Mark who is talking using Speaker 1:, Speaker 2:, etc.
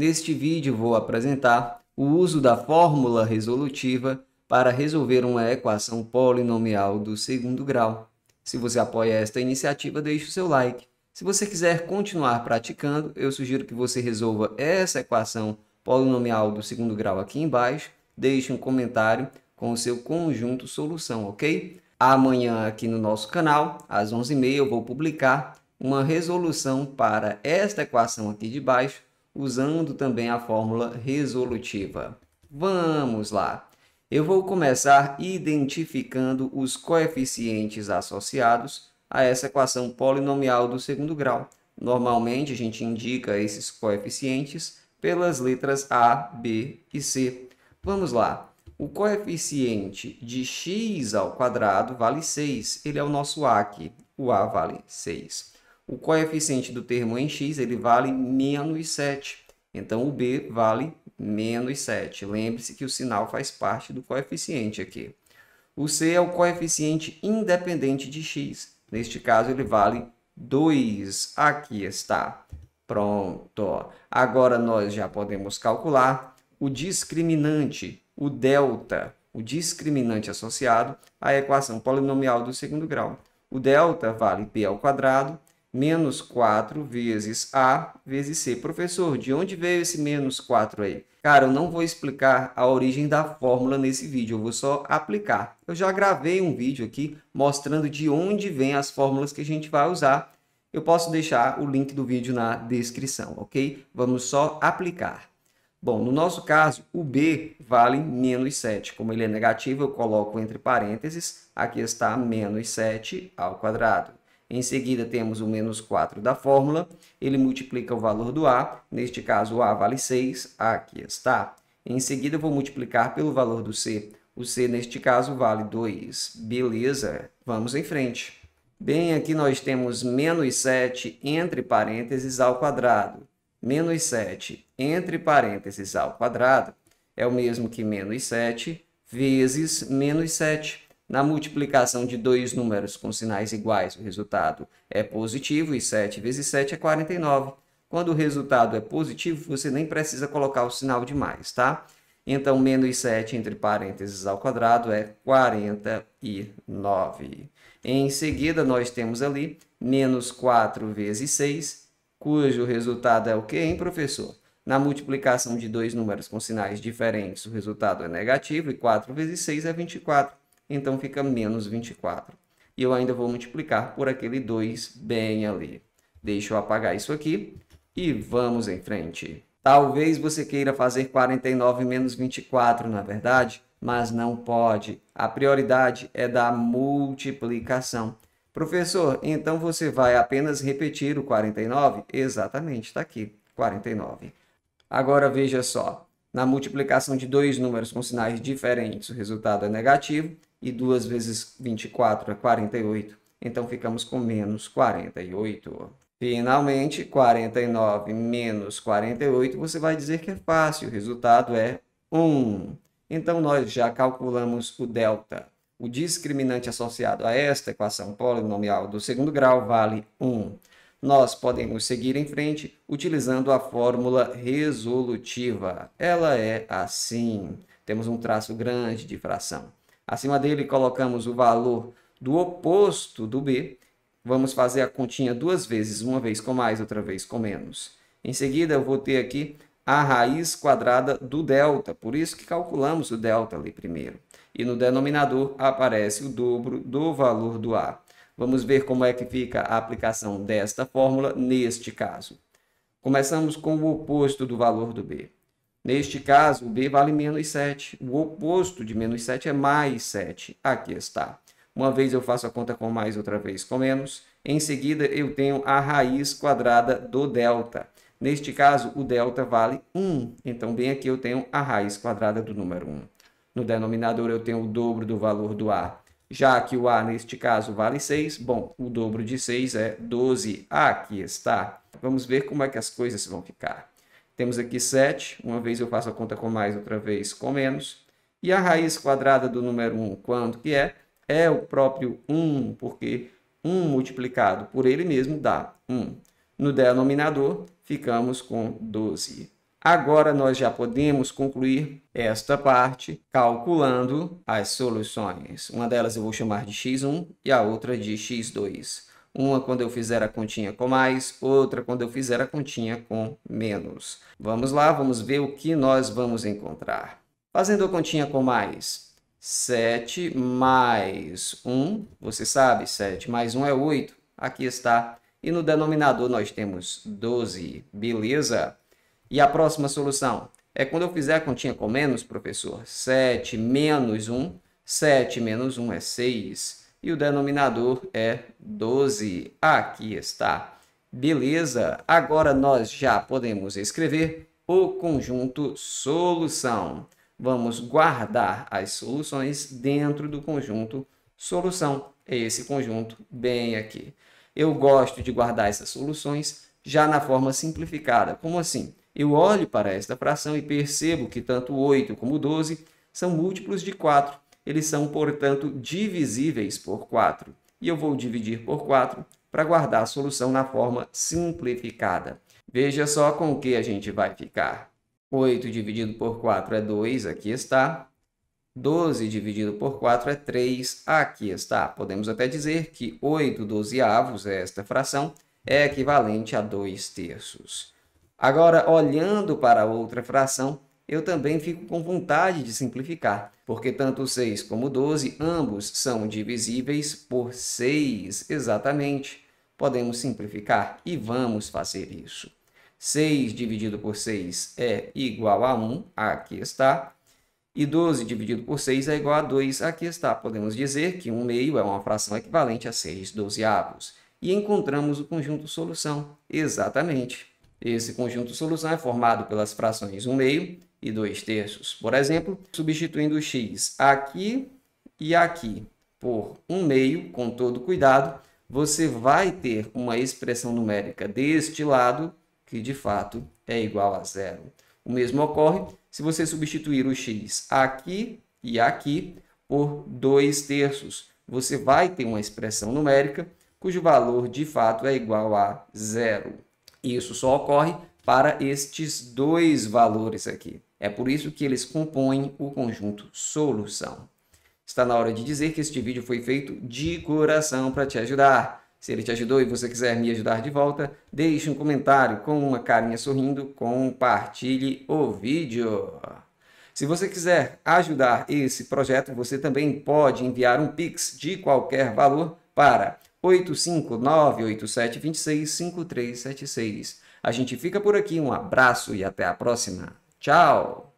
Speaker 1: Neste vídeo vou apresentar o uso da fórmula resolutiva para resolver uma equação polinomial do segundo grau. Se você apoia esta iniciativa, deixe o seu like. Se você quiser continuar praticando, eu sugiro que você resolva essa equação polinomial do segundo grau aqui embaixo. Deixe um comentário com o seu conjunto solução, ok? Amanhã aqui no nosso canal, às 11h30, eu vou publicar uma resolução para esta equação aqui de baixo usando também a fórmula resolutiva. Vamos lá! Eu vou começar identificando os coeficientes associados a essa equação polinomial do segundo grau. Normalmente, a gente indica esses coeficientes pelas letras A, B e C. Vamos lá. O coeficiente de x ao quadrado vale 6. Ele é o nosso A aqui. O A vale 6. O coeficiente do termo em x ele vale menos 7. Então, o b vale menos 7. Lembre-se que o sinal faz parte do coeficiente aqui. O c é o coeficiente independente de x. Neste caso, ele vale 2. Aqui está. Pronto. Agora, nós já podemos calcular o discriminante, o delta, o discriminante associado à equação polinomial do segundo grau. O delta vale p ao quadrado menos 4 vezes A vezes C. Professor, de onde veio esse menos 4 aí? Cara, eu não vou explicar a origem da fórmula nesse vídeo, eu vou só aplicar. Eu já gravei um vídeo aqui mostrando de onde vêm as fórmulas que a gente vai usar. Eu posso deixar o link do vídeo na descrição, ok? Vamos só aplicar. Bom, no nosso caso, o B vale menos 7. Como ele é negativo, eu coloco entre parênteses. Aqui está menos 7 ao quadrado. Em seguida, temos o menos 4 da fórmula. Ele multiplica o valor do A. Neste caso, o A vale 6. Aqui está. Em seguida, eu vou multiplicar pelo valor do C. O C, neste caso, vale 2. Beleza, vamos em frente. Bem, aqui nós temos menos 7 entre parênteses ao quadrado. Menos 7 entre parênteses ao quadrado é o mesmo que menos 7 vezes menos 7. Na multiplicação de dois números com sinais iguais, o resultado é positivo e 7 vezes 7 é 49. Quando o resultado é positivo, você nem precisa colocar o sinal de mais, tá? Então, menos 7 entre parênteses ao quadrado é 49. Em seguida, nós temos ali menos 4 vezes 6, cujo resultado é o quê, hein, professor? Na multiplicação de dois números com sinais diferentes, o resultado é negativo e 4 vezes 6 é 24 então fica menos 24. E eu ainda vou multiplicar por aquele 2 bem ali. Deixa eu apagar isso aqui e vamos em frente. Talvez você queira fazer 49 menos 24, na é verdade, mas não pode. A prioridade é da multiplicação. Professor, então você vai apenas repetir o 49? Exatamente, está aqui, 49. Agora veja só, na multiplicação de dois números com sinais diferentes, o resultado é negativo, e 2 vezes 24 é 48, então ficamos com menos 48. Finalmente, 49 menos 48, você vai dizer que é fácil, o resultado é 1. Então, nós já calculamos o delta. O discriminante associado a esta equação polinomial do segundo grau vale 1 nós podemos seguir em frente utilizando a fórmula resolutiva. Ela é assim. Temos um traço grande de fração. Acima dele colocamos o valor do oposto do b. Vamos fazer a continha duas vezes, uma vez com mais, outra vez com menos. Em seguida, eu vou ter aqui a raiz quadrada do delta, por isso que calculamos o delta ali primeiro. E no denominador aparece o dobro do valor do a. Vamos ver como é que fica a aplicação desta fórmula neste caso. Começamos com o oposto do valor do b. Neste caso, o b vale menos 7. O oposto de menos 7 é mais 7. Aqui está. Uma vez eu faço a conta com mais, outra vez com menos. Em seguida, eu tenho a raiz quadrada do delta. Neste caso, o delta vale 1. Então, bem aqui eu tenho a raiz quadrada do número 1. No denominador, eu tenho o dobro do valor do a já que o A neste caso vale 6, bom, o dobro de 6 é 12. Aqui está. Vamos ver como é que as coisas vão ficar. Temos aqui 7, uma vez eu faço a conta com mais, outra vez com menos. E a raiz quadrada do número 1, quanto que é? É o próprio 1, porque 1 multiplicado por ele mesmo dá 1. No denominador, ficamos com 12. Agora nós já podemos concluir esta parte calculando as soluções. Uma delas eu vou chamar de x1 e a outra de x2. Uma quando eu fizer a continha com mais, outra quando eu fizer a continha com menos. Vamos lá, vamos ver o que nós vamos encontrar. Fazendo a continha com mais, 7 mais 1, você sabe, 7 mais 1 é 8, aqui está. E no denominador nós temos 12, beleza? E a próxima solução é quando eu fizer a continha com menos, professor, 7 menos 1, 7 menos 1 é 6 e o denominador é 12. Aqui está. Beleza, agora nós já podemos escrever o conjunto solução. Vamos guardar as soluções dentro do conjunto solução. É esse conjunto bem aqui. Eu gosto de guardar essas soluções já na forma simplificada. Como assim? eu olho para esta fração e percebo que tanto 8 como 12 são múltiplos de 4. Eles são, portanto, divisíveis por 4. E eu vou dividir por 4 para guardar a solução na forma simplificada. Veja só com o que a gente vai ficar. 8 dividido por 4 é 2, aqui está. 12 dividido por 4 é 3, aqui está. Podemos até dizer que 8 dozeavos, esta fração, é equivalente a 2 terços. Agora, olhando para outra fração, eu também fico com vontade de simplificar, porque tanto 6 como 12, ambos são divisíveis por 6, exatamente. Podemos simplificar e vamos fazer isso. 6 dividido por 6 é igual a 1, aqui está. E 12 dividido por 6 é igual a 2, aqui está. Podemos dizer que 1 meio é uma fração equivalente a 6 dozeavos. E encontramos o conjunto solução, exatamente. Esse conjunto solução é formado pelas frações 1 meio e 2 terços, por exemplo, substituindo o x aqui e aqui por 1 meio, com todo cuidado, você vai ter uma expressão numérica deste lado que de fato é igual a zero. O mesmo ocorre se você substituir o x aqui e aqui por 2 terços. Você vai ter uma expressão numérica cujo valor de fato é igual a zero isso só ocorre para estes dois valores aqui. É por isso que eles compõem o conjunto solução. Está na hora de dizer que este vídeo foi feito de coração para te ajudar. Se ele te ajudou e você quiser me ajudar de volta, deixe um comentário com uma carinha sorrindo, compartilhe o vídeo. Se você quiser ajudar esse projeto, você também pode enviar um Pix de qualquer valor para 859-8726-5376. A gente fica por aqui, um abraço e até a próxima. Tchau!